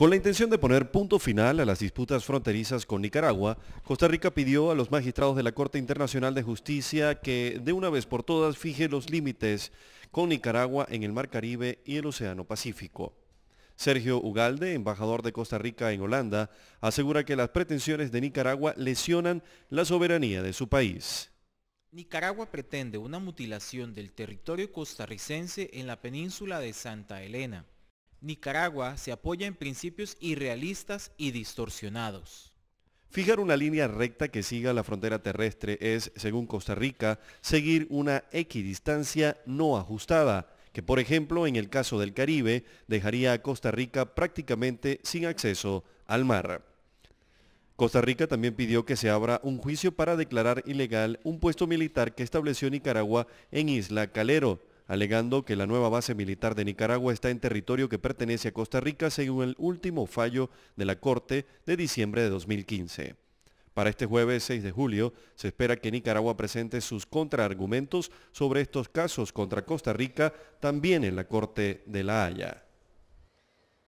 Con la intención de poner punto final a las disputas fronterizas con Nicaragua, Costa Rica pidió a los magistrados de la Corte Internacional de Justicia que de una vez por todas fije los límites con Nicaragua en el Mar Caribe y el Océano Pacífico. Sergio Ugalde, embajador de Costa Rica en Holanda, asegura que las pretensiones de Nicaragua lesionan la soberanía de su país. Nicaragua pretende una mutilación del territorio costarricense en la península de Santa Elena Nicaragua se apoya en principios irrealistas y distorsionados. Fijar una línea recta que siga la frontera terrestre es, según Costa Rica, seguir una equidistancia no ajustada, que por ejemplo en el caso del Caribe dejaría a Costa Rica prácticamente sin acceso al mar. Costa Rica también pidió que se abra un juicio para declarar ilegal un puesto militar que estableció Nicaragua en Isla Calero, alegando que la nueva base militar de Nicaragua está en territorio que pertenece a Costa Rica según el último fallo de la Corte de diciembre de 2015. Para este jueves 6 de julio se espera que Nicaragua presente sus contraargumentos sobre estos casos contra Costa Rica también en la Corte de La Haya.